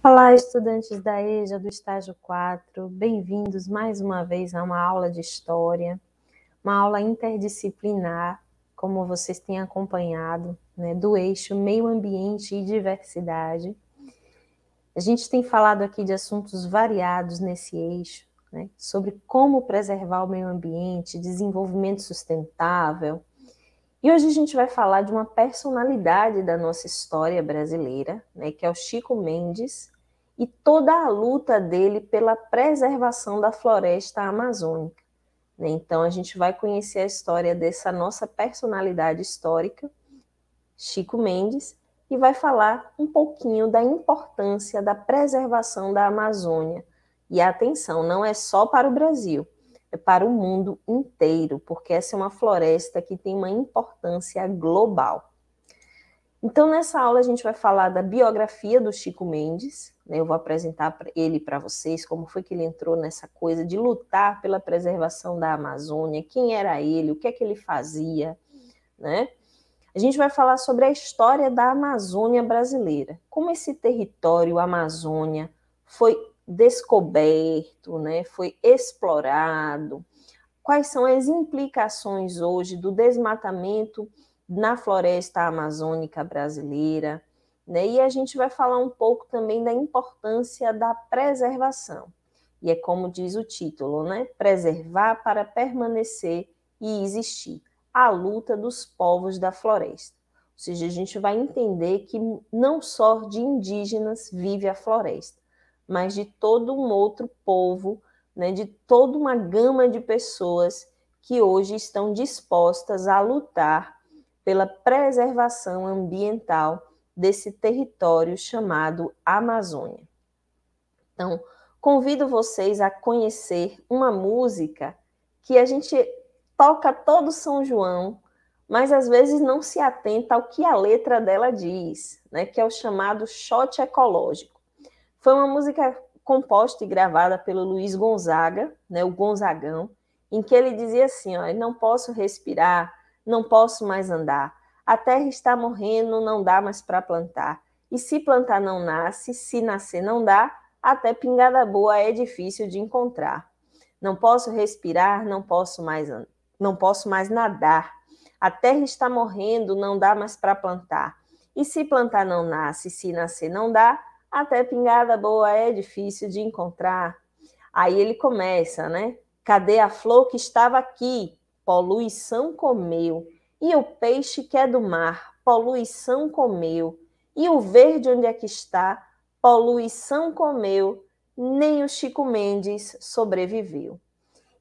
Olá, estudantes da EJA do estágio 4, bem-vindos mais uma vez a uma aula de história, uma aula interdisciplinar, como vocês têm acompanhado, né, do eixo meio ambiente e diversidade. A gente tem falado aqui de assuntos variados nesse eixo, né, sobre como preservar o meio ambiente, desenvolvimento sustentável, e hoje a gente vai falar de uma personalidade da nossa história brasileira, né, que é o Chico Mendes, e toda a luta dele pela preservação da floresta amazônica. Né? Então a gente vai conhecer a história dessa nossa personalidade histórica, Chico Mendes, e vai falar um pouquinho da importância da preservação da Amazônia. E atenção, não é só para o Brasil, para o mundo inteiro, porque essa é uma floresta que tem uma importância global. Então, nessa aula, a gente vai falar da biografia do Chico Mendes. Né? Eu vou apresentar ele para vocês, como foi que ele entrou nessa coisa de lutar pela preservação da Amazônia, quem era ele, o que é que ele fazia. Né? A gente vai falar sobre a história da Amazônia brasileira, como esse território, a Amazônia, foi descoberto, né? Foi explorado. Quais são as implicações hoje do desmatamento na floresta amazônica brasileira? Né? E a gente vai falar um pouco também da importância da preservação. E é como diz o título, né? Preservar para permanecer e existir. A luta dos povos da floresta. Ou seja, a gente vai entender que não só de indígenas vive a floresta, mas de todo um outro povo, né, de toda uma gama de pessoas que hoje estão dispostas a lutar pela preservação ambiental desse território chamado Amazônia. Então, convido vocês a conhecer uma música que a gente toca todo São João, mas às vezes não se atenta ao que a letra dela diz, né, que é o chamado shot ecológico. Foi uma música composta e gravada pelo Luiz Gonzaga, né, o Gonzagão, em que ele dizia assim: ó, não posso respirar, não posso mais andar, a terra está morrendo, não dá mais para plantar. E se plantar não nasce, se nascer não dá, até pingada boa é difícil de encontrar. Não posso respirar, não posso mais, não posso mais nadar. A terra está morrendo, não dá mais para plantar. E se plantar não nasce, se nascer não dá, até pingada boa é difícil de encontrar. Aí ele começa, né? Cadê a flor que estava aqui? Poluição comeu. E o peixe que é do mar? Poluição comeu. E o verde onde é que está? Poluição comeu. Nem o Chico Mendes sobreviveu.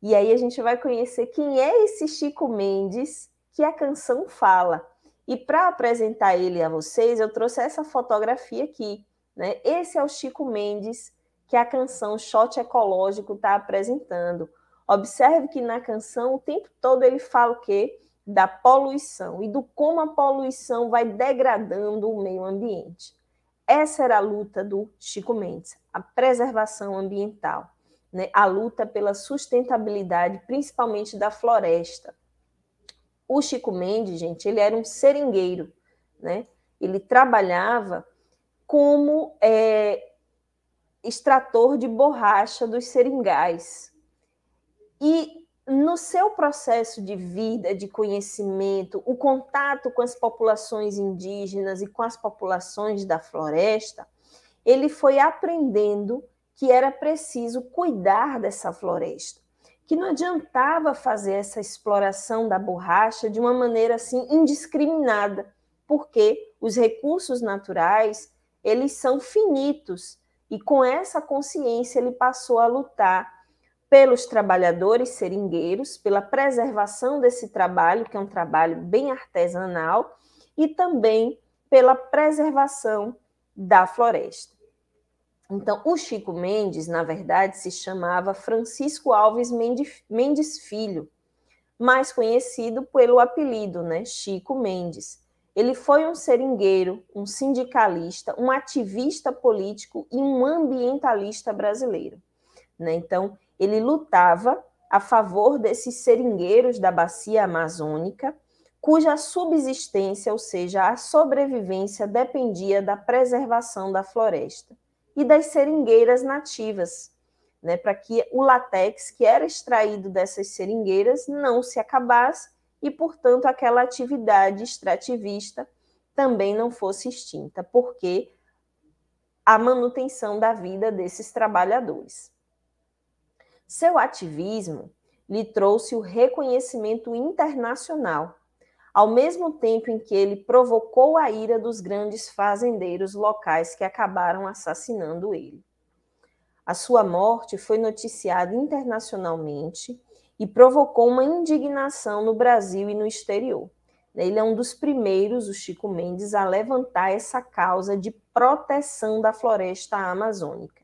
E aí a gente vai conhecer quem é esse Chico Mendes que a canção fala. E para apresentar ele a vocês, eu trouxe essa fotografia aqui. Né? Esse é o Chico Mendes que a canção Shot Ecológico está apresentando. Observe que na canção, o tempo todo ele fala o quê? Da poluição e do como a poluição vai degradando o meio ambiente. Essa era a luta do Chico Mendes, a preservação ambiental, né? a luta pela sustentabilidade, principalmente da floresta. O Chico Mendes, gente, ele era um seringueiro, né? Ele trabalhava como é, extrator de borracha dos seringais. E no seu processo de vida, de conhecimento, o contato com as populações indígenas e com as populações da floresta, ele foi aprendendo que era preciso cuidar dessa floresta, que não adiantava fazer essa exploração da borracha de uma maneira assim indiscriminada, porque os recursos naturais eles são finitos. E com essa consciência, ele passou a lutar pelos trabalhadores seringueiros, pela preservação desse trabalho, que é um trabalho bem artesanal, e também pela preservação da floresta. Então, o Chico Mendes, na verdade, se chamava Francisco Alves Mendes Filho, mais conhecido pelo apelido, né, Chico Mendes. Ele foi um seringueiro, um sindicalista, um ativista político e um ambientalista brasileiro. Né? Então, ele lutava a favor desses seringueiros da bacia amazônica, cuja subsistência, ou seja, a sobrevivência, dependia da preservação da floresta e das seringueiras nativas, né? para que o latex que era extraído dessas seringueiras não se acabasse e, portanto, aquela atividade extrativista também não fosse extinta, porque a manutenção da vida desses trabalhadores. Seu ativismo lhe trouxe o reconhecimento internacional, ao mesmo tempo em que ele provocou a ira dos grandes fazendeiros locais que acabaram assassinando ele. A sua morte foi noticiada internacionalmente e provocou uma indignação no Brasil e no exterior. Ele é um dos primeiros, o Chico Mendes, a levantar essa causa de proteção da floresta amazônica.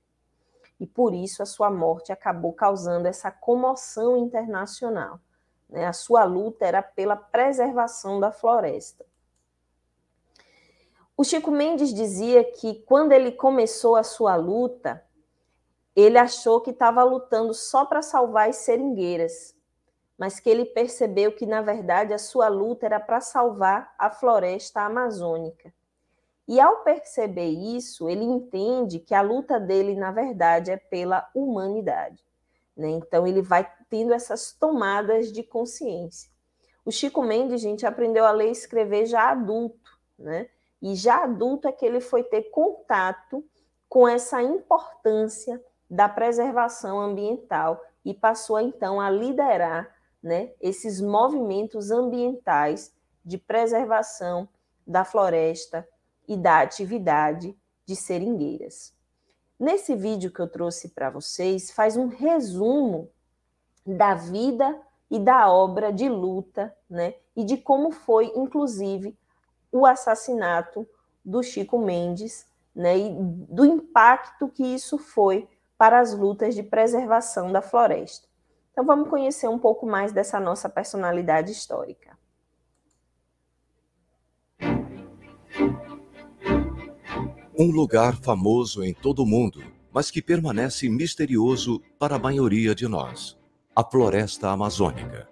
E por isso a sua morte acabou causando essa comoção internacional. Né? A sua luta era pela preservação da floresta. O Chico Mendes dizia que quando ele começou a sua luta, ele achou que estava lutando só para salvar as seringueiras, mas que ele percebeu que, na verdade, a sua luta era para salvar a floresta amazônica. E ao perceber isso, ele entende que a luta dele, na verdade, é pela humanidade. Né? Então, ele vai tendo essas tomadas de consciência. O Chico Mendes, gente, aprendeu a ler e escrever já adulto, né? E já adulto é que ele foi ter contato com essa importância da preservação ambiental e passou então a liderar né, esses movimentos ambientais de preservação da floresta e da atividade de seringueiras. Nesse vídeo que eu trouxe para vocês, faz um resumo da vida e da obra de luta, né? E de como foi, inclusive, o assassinato do Chico Mendes, né? E do impacto que isso foi para as lutas de preservação da floresta. Então, vamos conhecer um pouco mais dessa nossa personalidade histórica. Um lugar famoso em todo o mundo, mas que permanece misterioso para a maioria de nós: a Floresta Amazônica.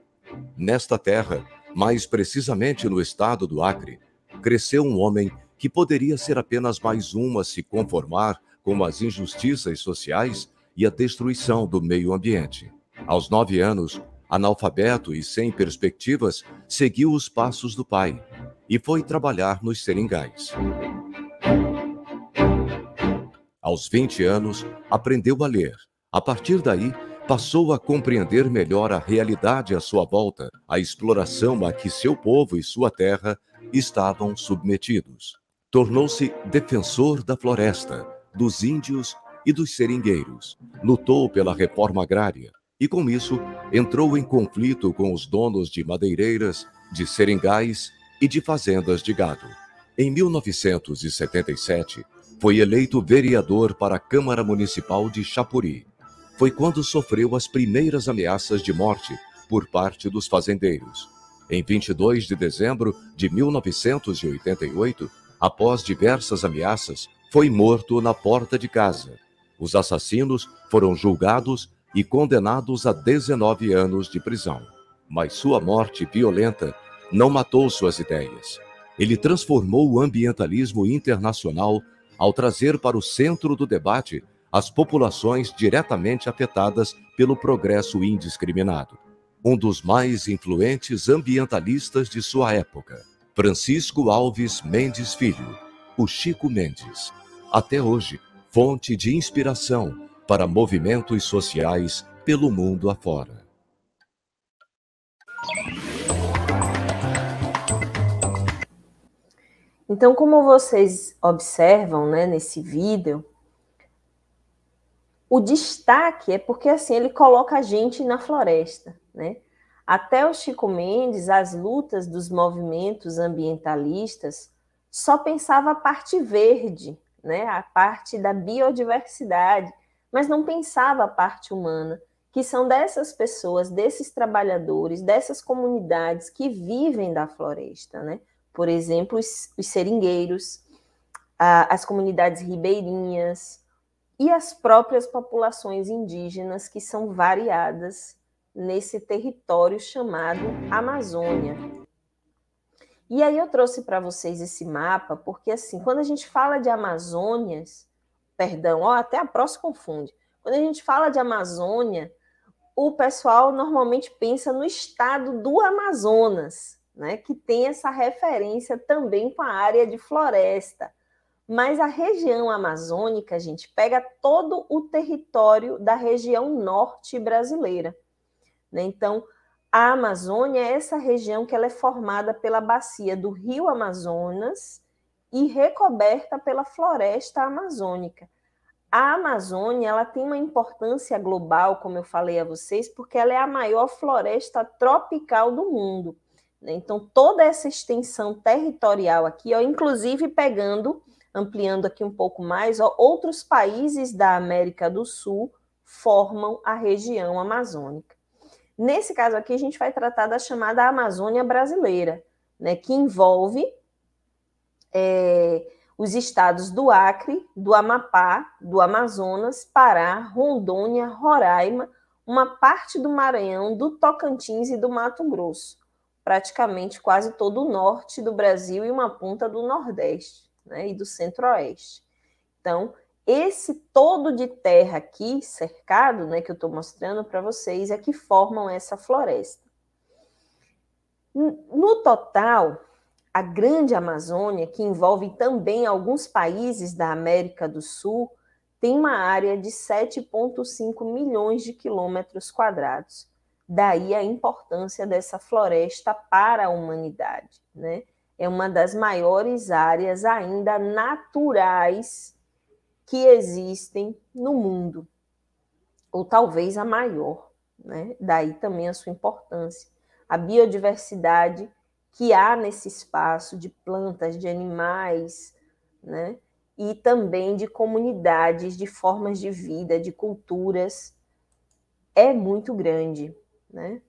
Nesta terra, mais precisamente no estado do Acre, cresceu um homem que poderia ser apenas mais um a se conformar como as injustiças sociais e a destruição do meio ambiente. Aos nove anos, analfabeto e sem perspectivas, seguiu os passos do pai e foi trabalhar nos seringais. Aos 20 anos, aprendeu a ler. A partir daí, passou a compreender melhor a realidade à sua volta, a exploração a que seu povo e sua terra estavam submetidos. Tornou-se defensor da floresta, dos índios e dos seringueiros. Lutou pela reforma agrária e, com isso, entrou em conflito com os donos de madeireiras, de seringais e de fazendas de gado. Em 1977, foi eleito vereador para a Câmara Municipal de Chapuri. Foi quando sofreu as primeiras ameaças de morte por parte dos fazendeiros. Em 22 de dezembro de 1988, após diversas ameaças, foi morto na porta de casa. Os assassinos foram julgados e condenados a 19 anos de prisão. Mas sua morte violenta não matou suas ideias. Ele transformou o ambientalismo internacional ao trazer para o centro do debate as populações diretamente afetadas pelo progresso indiscriminado. Um dos mais influentes ambientalistas de sua época, Francisco Alves Mendes Filho, o Chico Mendes, até hoje, fonte de inspiração para movimentos sociais pelo mundo afora. Então, como vocês observam né, nesse vídeo, o destaque é porque assim ele coloca a gente na floresta, né? Até o Chico Mendes, as lutas dos movimentos ambientalistas só pensava a parte verde né, a parte da biodiversidade, mas não pensava a parte humana, que são dessas pessoas, desses trabalhadores, dessas comunidades que vivem da floresta, né? Por exemplo, os, os seringueiros, a, as comunidades ribeirinhas e as próprias populações indígenas que são variadas nesse território chamado Amazônia. E aí eu trouxe para vocês esse mapa, porque assim, quando a gente fala de Amazônia, perdão, ó, até a próxima confunde. Quando a gente fala de Amazônia, o pessoal normalmente pensa no estado do Amazonas, né, que tem essa referência também com a área de floresta. Mas a região amazônica, a gente pega todo o território da região norte brasileira. Né? Então, a Amazônia é essa região que ela é formada pela bacia do Rio Amazonas e recoberta pela floresta amazônica. A Amazônia ela tem uma importância global, como eu falei a vocês, porque ela é a maior floresta tropical do mundo. Né? Então, toda essa extensão territorial aqui, ó, inclusive pegando, ampliando aqui um pouco mais, ó, outros países da América do Sul formam a região amazônica. Nesse caso aqui, a gente vai tratar da chamada Amazônia brasileira, né, que envolve é, os estados do Acre, do Amapá, do Amazonas, Pará, Rondônia, Roraima, uma parte do Maranhão, do Tocantins e do Mato Grosso, praticamente quase todo o norte do Brasil e uma ponta do Nordeste né, e do Centro-Oeste. Então, esse todo de terra aqui, cercado, né, que eu estou mostrando para vocês, é que formam essa floresta. No total, a Grande Amazônia, que envolve também alguns países da América do Sul, tem uma área de 7,5 milhões de quilômetros quadrados. Daí a importância dessa floresta para a humanidade. Né? É uma das maiores áreas ainda naturais que existem no mundo, ou talvez a maior, né? Daí também a sua importância. A biodiversidade que há nesse espaço de plantas, de animais, né? E também de comunidades, de formas de vida, de culturas, é muito grande, né?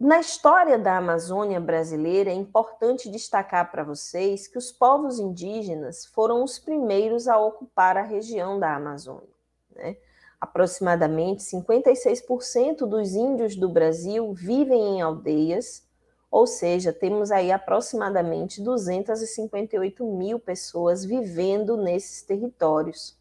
Na história da Amazônia brasileira, é importante destacar para vocês que os povos indígenas foram os primeiros a ocupar a região da Amazônia. Né? Aproximadamente 56% dos índios do Brasil vivem em aldeias, ou seja, temos aí aproximadamente 258 mil pessoas vivendo nesses territórios.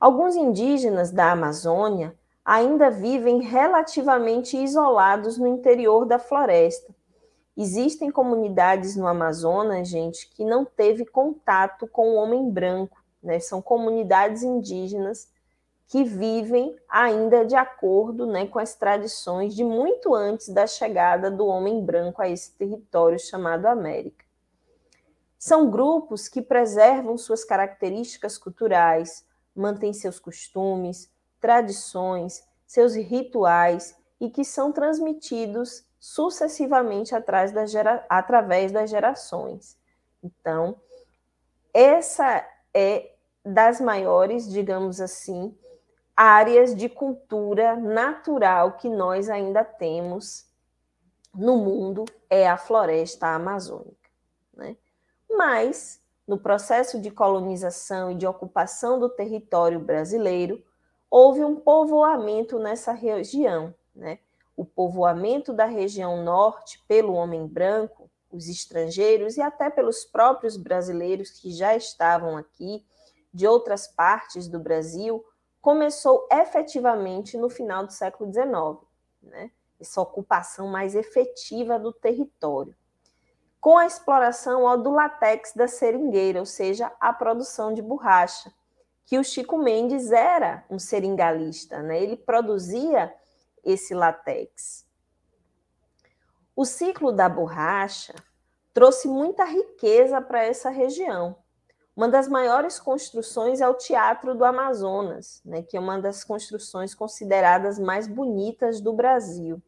Alguns indígenas da Amazônia ainda vivem relativamente isolados no interior da floresta. Existem comunidades no Amazonas, gente, que não teve contato com o homem branco, né? São comunidades indígenas que vivem ainda de acordo né, com as tradições de muito antes da chegada do homem branco a esse território chamado América. São grupos que preservam suas características culturais, mantêm seus costumes, tradições, seus rituais e que são transmitidos sucessivamente da gera... através das gerações. Então, essa é das maiores, digamos assim, áreas de cultura natural que nós ainda temos no mundo é a floresta amazônica. Né? Mas, no processo de colonização e de ocupação do território brasileiro, houve um povoamento nessa região, né? O povoamento da região norte pelo homem branco, os estrangeiros e até pelos próprios brasileiros que já estavam aqui de outras partes do Brasil começou efetivamente no final do século XIX, né? essa ocupação mais efetiva do território, com a exploração ó, do latex da seringueira, ou seja, a produção de borracha, que o Chico Mendes era um seringalista, né? ele produzia esse latex. O ciclo da borracha trouxe muita riqueza para essa região. Uma das maiores construções é o Teatro do Amazonas, né, que é uma das construções consideradas mais bonitas do Brasil.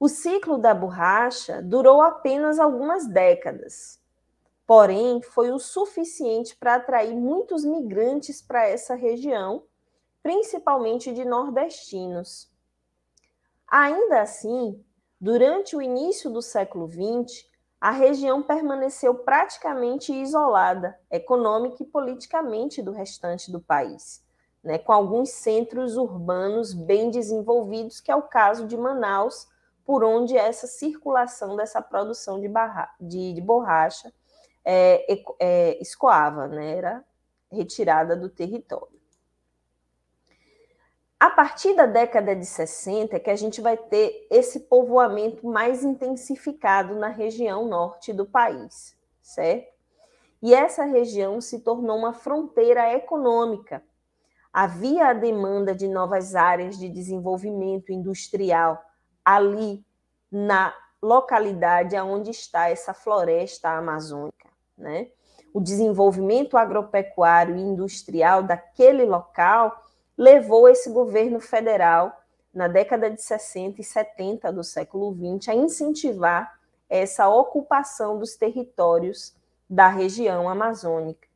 O ciclo da borracha durou apenas algumas décadas, porém foi o suficiente para atrair muitos migrantes para essa região, principalmente de nordestinos. Ainda assim, durante o início do século XX, a região permaneceu praticamente isolada, econômica e politicamente, do restante do país, né, com alguns centros urbanos bem desenvolvidos, que é o caso de Manaus, por onde essa circulação dessa produção de, barra, de, de borracha é, é, escoava, né? era retirada do território. A partir da década de 60 é que a gente vai ter esse povoamento mais intensificado na região norte do país, certo? E essa região se tornou uma fronteira econômica. Havia a demanda de novas áreas de desenvolvimento industrial ali na localidade onde está essa floresta amazônica né? O desenvolvimento agropecuário e industrial daquele local levou esse governo federal, na década de 60 e 70 do século 20, a incentivar essa ocupação dos territórios da região amazônica.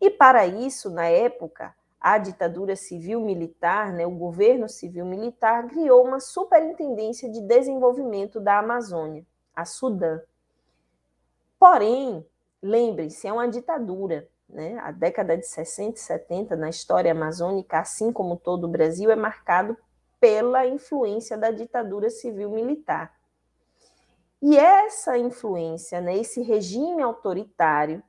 E para isso, na época, a ditadura civil-militar, né, o governo civil-militar, criou uma superintendência de desenvolvimento da Amazônia, a Sudã. Porém, lembrem-se, é uma ditadura. Né? A década de 60 e 70 na história amazônica, assim como todo o Brasil, é marcado pela influência da ditadura civil-militar. E essa influência, né, esse regime autoritário,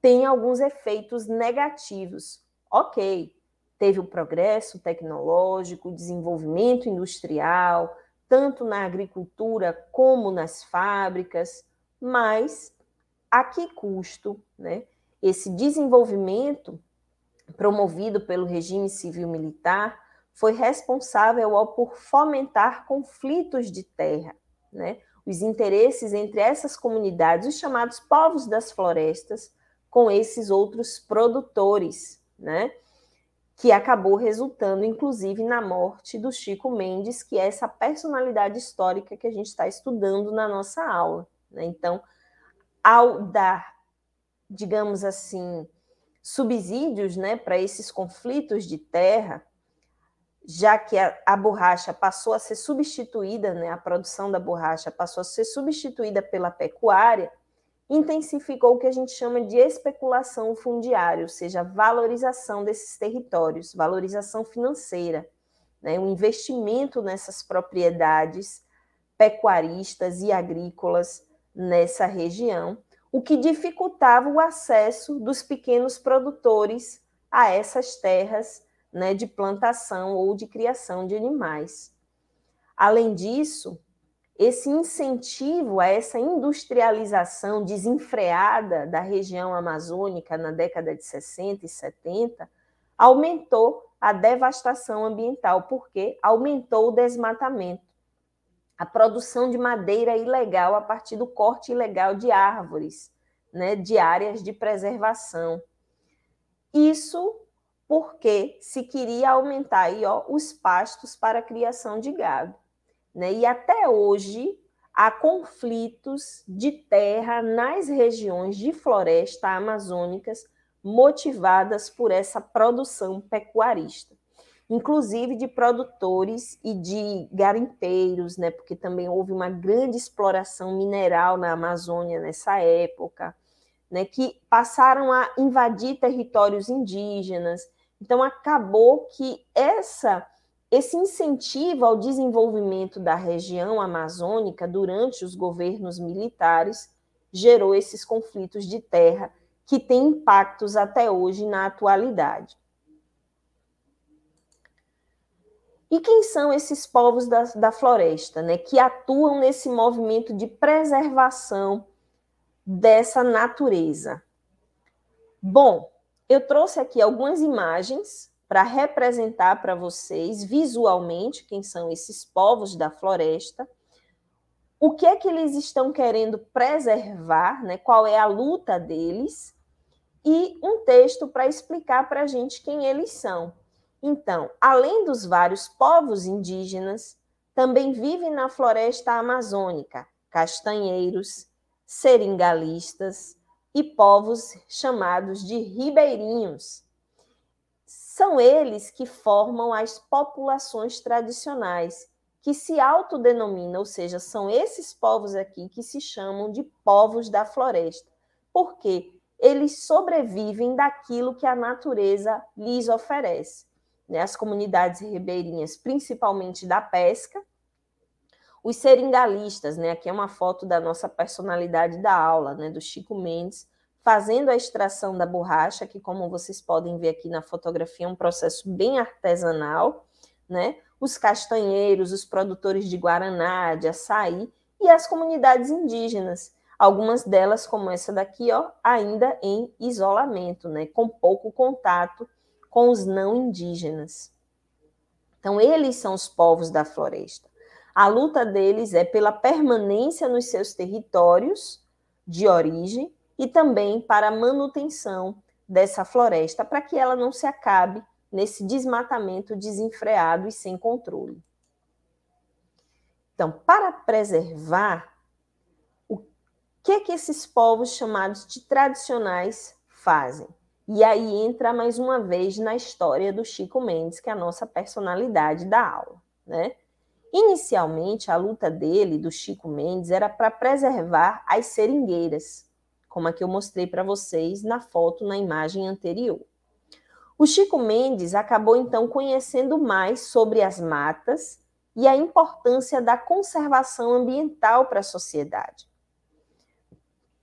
tem alguns efeitos negativos. Ok, teve o progresso tecnológico, o desenvolvimento industrial, tanto na agricultura como nas fábricas, mas a que custo né, esse desenvolvimento promovido pelo regime civil-militar foi responsável ao por fomentar conflitos de terra, né? os interesses entre essas comunidades, os chamados povos das florestas, com esses outros produtores, né? que acabou resultando, inclusive, na morte do Chico Mendes, que é essa personalidade histórica que a gente está estudando na nossa aula. Né? Então, ao dar, digamos assim, subsídios né, para esses conflitos de terra, já que a, a, borracha passou a ser substituída, né, a produção da borracha passou a ser substituída pela pecuária, intensificou o que a gente chama de especulação fundiária, ou seja, valorização desses territórios, valorização financeira, né, o investimento nessas propriedades pecuaristas e agrícolas nessa região, o que dificultava o acesso dos pequenos produtores a essas terras né, de plantação ou de criação de animais. Além disso, esse incentivo a essa industrialização desenfreada da região amazônica na década de 60 e 70 aumentou a devastação ambiental, porque aumentou o desmatamento a produção de madeira ilegal a partir do corte ilegal de árvores, né, de áreas de preservação. Isso porque se queria aumentar aí, ó, os pastos para a criação de gado. Né? E até hoje há conflitos de terra nas regiões de floresta amazônicas motivadas por essa produção pecuarista inclusive de produtores e de garimpeiros, né? Porque também houve uma grande exploração mineral na Amazônia nessa época, né? Que passaram a invadir territórios indígenas. Então acabou que essa esse incentivo ao desenvolvimento da região amazônica durante os governos militares gerou esses conflitos de terra que têm impactos até hoje na atualidade. E quem são esses povos da, da floresta, né, que atuam nesse movimento de preservação dessa natureza? Bom, eu trouxe aqui algumas imagens para representar para vocês visualmente quem são esses povos da floresta, o que é que eles estão querendo preservar, né? qual é a luta deles, e um texto para explicar para a gente quem eles são. Então, além dos vários povos indígenas, também vivem na floresta amazônica castanheiros, seringalistas e povos chamados de ribeirinhos. São eles que formam as populações tradicionais, que se autodenominam, ou seja, são esses povos aqui que se chamam de povos da floresta. porque Eles sobrevivem daquilo que a natureza lhes oferece né, as comunidades ribeirinhas, principalmente da pesca. Os seringalistas, né, aqui é uma foto da nossa personalidade da aula, né, do Chico Mendes, fazendo a extração da borracha, que como vocês podem ver aqui na fotografia, é um processo bem artesanal, né? Os castanheiros, os produtores de guaraná, de açaí e as comunidades indígenas, algumas delas como essa daqui, ó, ainda em isolamento, né, com pouco contato com os não indígenas. Então, eles são os povos da floresta. A luta deles é pela permanência nos seus territórios de origem e também para a manutenção dessa floresta, para que ela não se acabe nesse desmatamento desenfreado e sem controle. Então, para preservar, o que é que esses povos chamados de tradicionais fazem? E aí entra mais uma vez na história do Chico Mendes, que é a nossa personalidade da aula, né? Inicialmente, a luta dele, do Chico Mendes, era para preservar as seringueiras, como a que eu mostrei para vocês na foto, na imagem anterior. O Chico Mendes acabou então conhecendo mais sobre as matas e a importância da conservação ambiental para a sociedade.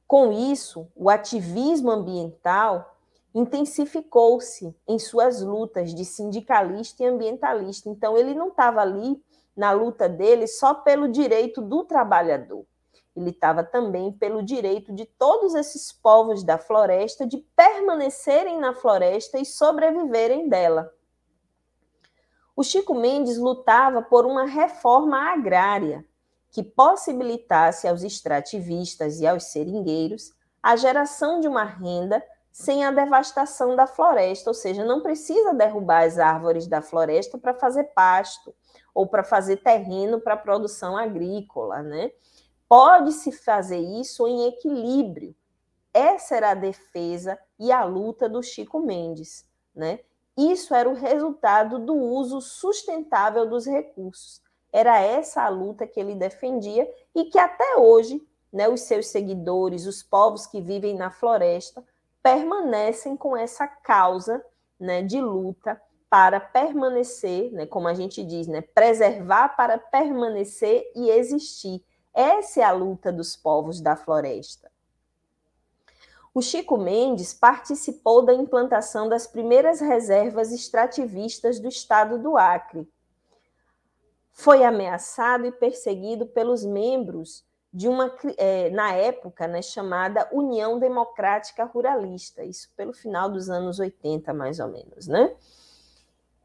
Com isso, o ativismo ambiental intensificou-se em suas lutas de sindicalista e ambientalista. Então, ele não estava ali na luta dele só pelo direito do trabalhador, ele estava também pelo direito de todos esses povos da floresta de permanecerem na floresta e sobreviverem dela. O Chico Mendes lutava por uma reforma agrária que possibilitasse aos extrativistas e aos seringueiros a geração de uma renda sem a devastação da floresta, ou seja, não precisa derrubar as árvores da floresta para fazer pasto ou para fazer terreno para produção agrícola, né? Pode-se fazer isso em equilíbrio. Essa era a defesa e a luta do Chico Mendes, né? Isso era o resultado do uso sustentável dos recursos. Era essa a luta que ele defendia e que até hoje, né, os seus seguidores, os povos que vivem na floresta, permanecem com essa causa né, de luta para permanecer, né, como a gente diz, né, preservar para permanecer e existir. Essa é a luta dos povos da floresta. O Chico Mendes participou da implantação das primeiras reservas extrativistas do estado do Acre. Foi ameaçado e perseguido pelos membros de uma, é, na época, né, chamada União Democrática Ruralista, isso pelo final dos anos 80, mais ou menos. Né?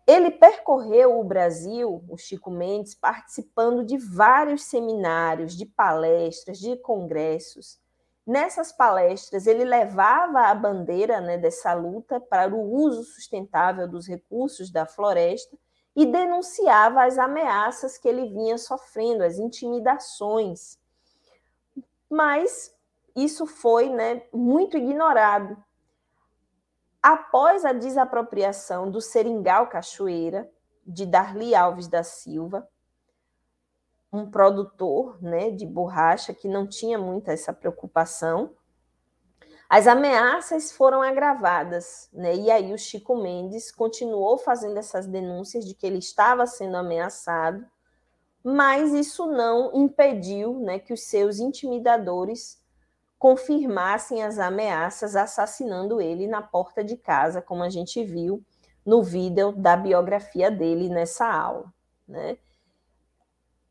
Ele percorreu o Brasil, o Chico Mendes, participando de vários seminários, de palestras, de congressos. Nessas palestras, ele levava a bandeira né, dessa luta para o uso sustentável dos recursos da floresta e denunciava as ameaças que ele vinha sofrendo, as intimidações mas isso foi né, muito ignorado. Após a desapropriação do Seringal Cachoeira, de Darli Alves da Silva, um produtor né, de borracha que não tinha muita essa preocupação, as ameaças foram agravadas, né? E aí o Chico Mendes continuou fazendo essas denúncias de que ele estava sendo ameaçado mas isso não impediu né, que os seus intimidadores confirmassem as ameaças, assassinando ele na porta de casa, como a gente viu no vídeo da biografia dele nessa aula. Né?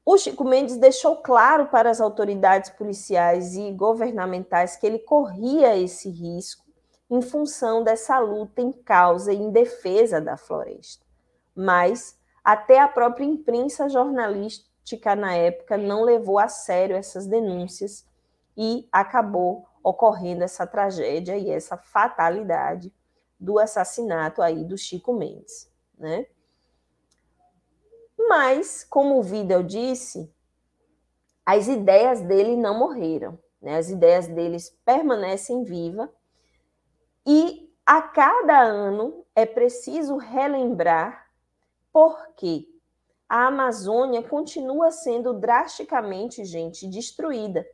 O Chico Mendes deixou claro para as autoridades policiais e governamentais que ele corria esse risco em função dessa luta em causa e em defesa da floresta. Mas até a própria imprensa jornalista, política na época não levou a sério essas denúncias e acabou ocorrendo essa tragédia e essa fatalidade do assassinato aí do Chico Mendes, né? Mas, como o Vidal disse, as ideias dele não morreram, né? As ideias deles permanecem vivas e a cada ano é preciso relembrar por quê a Amazônia continua sendo drasticamente, gente, destruída.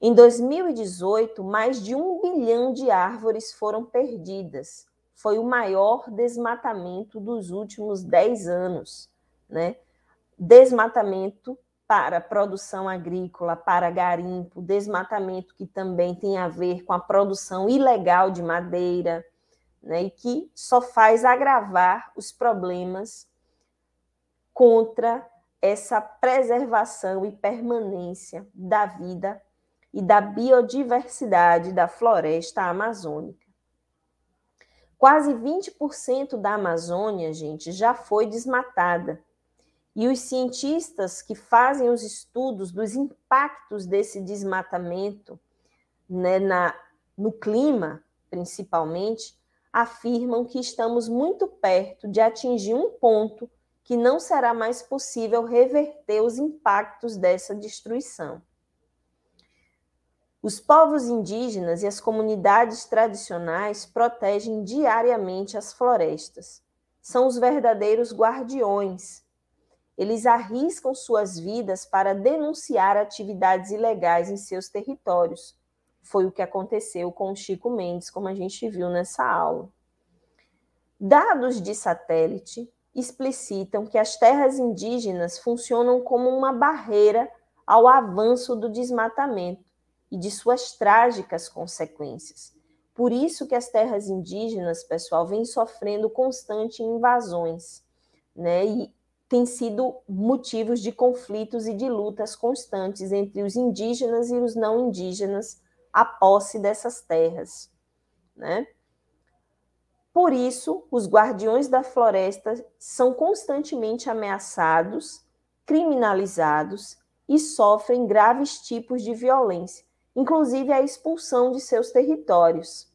Em 2018, mais de um bilhão de árvores foram perdidas. Foi o maior desmatamento dos últimos 10 anos, né? Desmatamento para produção agrícola, para garimpo, desmatamento que também tem a ver com a produção ilegal de madeira, né? E que só faz agravar os problemas contra essa preservação e permanência da vida e da biodiversidade da floresta amazônica. Quase 20% da Amazônia, gente, já foi desmatada. E os cientistas que fazem os estudos dos impactos desse desmatamento né, na, no clima, principalmente, afirmam que estamos muito perto de atingir um ponto que não será mais possível reverter os impactos dessa destruição. Os povos indígenas e as comunidades tradicionais protegem diariamente as florestas. São os verdadeiros guardiões. Eles arriscam suas vidas para denunciar atividades ilegais em seus territórios. Foi o que aconteceu com o Chico Mendes, como a gente viu nessa aula. Dados de satélite explicitam que as terras indígenas funcionam como uma barreira ao avanço do desmatamento e de suas trágicas consequências. Por isso que as terras indígenas, pessoal, vêm sofrendo constantes invasões, né? E têm sido motivos de conflitos e de lutas constantes entre os indígenas e os não indígenas a posse dessas terras, né? Por isso, os guardiões da floresta são constantemente ameaçados, criminalizados e sofrem graves tipos de violência, inclusive a expulsão de seus territórios.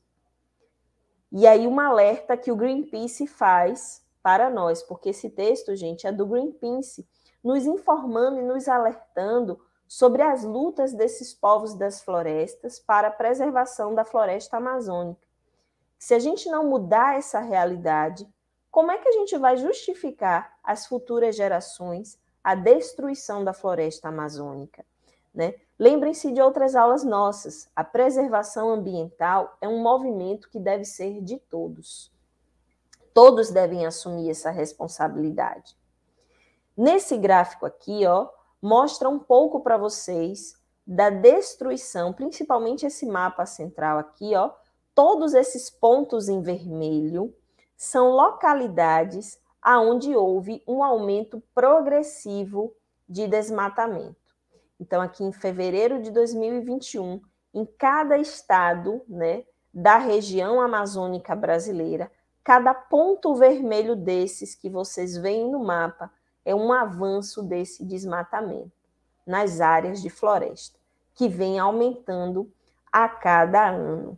E aí, um alerta que o Greenpeace faz para nós, porque esse texto, gente, é do Greenpeace, nos informando e nos alertando sobre as lutas desses povos das florestas para a preservação da floresta amazônica. Se a gente não mudar essa realidade, como é que a gente vai justificar às futuras gerações a destruição da floresta amazônica? Né? Lembrem-se de outras aulas nossas. A preservação ambiental é um movimento que deve ser de todos. Todos devem assumir essa responsabilidade. Nesse gráfico aqui, ó, mostra um pouco para vocês da destruição, principalmente esse mapa central aqui, ó, Todos esses pontos em vermelho são localidades aonde houve um aumento progressivo de desmatamento. Então, aqui em fevereiro de 2021, em cada estado né, da região amazônica brasileira, cada ponto vermelho desses que vocês veem no mapa é um avanço desse desmatamento nas áreas de floresta, que vem aumentando a cada ano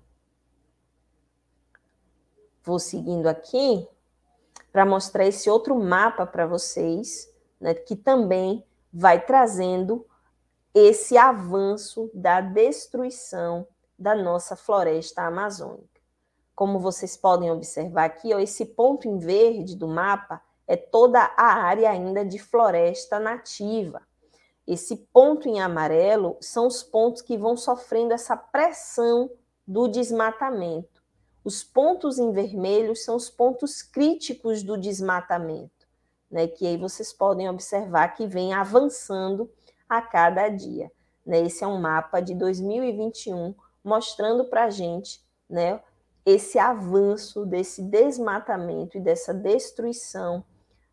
vou seguindo aqui para mostrar esse outro mapa para vocês, né, que também vai trazendo esse avanço da destruição da nossa floresta amazônica. Como vocês podem observar aqui, ó, esse ponto em verde do mapa é toda a área ainda de floresta nativa. Esse ponto em amarelo são os pontos que vão sofrendo essa pressão do desmatamento. Os pontos em vermelho são os pontos críticos do desmatamento, né, que aí vocês podem observar que vem avançando a cada dia. Né? Esse é um mapa de 2021 mostrando para a gente né, esse avanço desse desmatamento e dessa destruição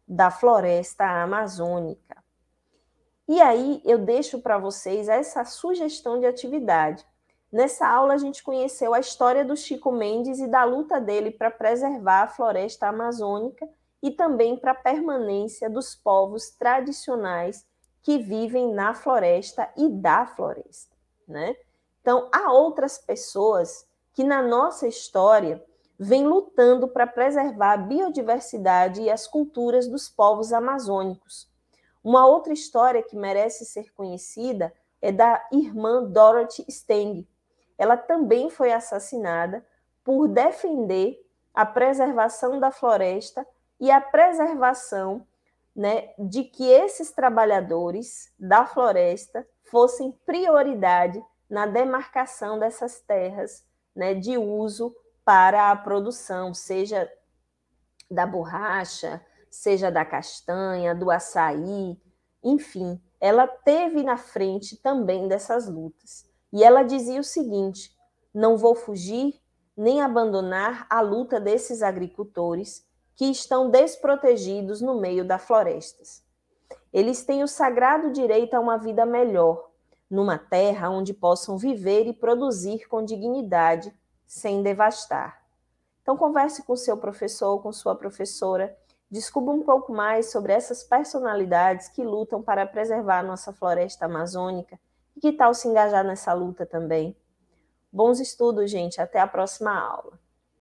da floresta amazônica. E aí eu deixo para vocês essa sugestão de atividade. Nessa aula, a gente conheceu a história do Chico Mendes e da luta dele para preservar a floresta amazônica e também para a permanência dos povos tradicionais que vivem na floresta e da floresta. Né? Então, há outras pessoas que na nossa história vêm lutando para preservar a biodiversidade e as culturas dos povos amazônicos. Uma outra história que merece ser conhecida é da irmã Dorothy Steng, ela também foi assassinada por defender a preservação da floresta e a preservação né, de que esses trabalhadores da floresta fossem prioridade na demarcação dessas terras né, de uso para a produção, seja da borracha, seja da castanha, do açaí, enfim, ela teve na frente também dessas lutas. E ela dizia o seguinte: não vou fugir nem abandonar a luta desses agricultores que estão desprotegidos no meio das florestas. Eles têm o sagrado direito a uma vida melhor, numa terra onde possam viver e produzir com dignidade, sem devastar. Então, converse com seu professor ou com sua professora, descubra um pouco mais sobre essas personalidades que lutam para preservar nossa floresta amazônica que tal se engajar nessa luta também? Bons estudos, gente. Até a próxima aula.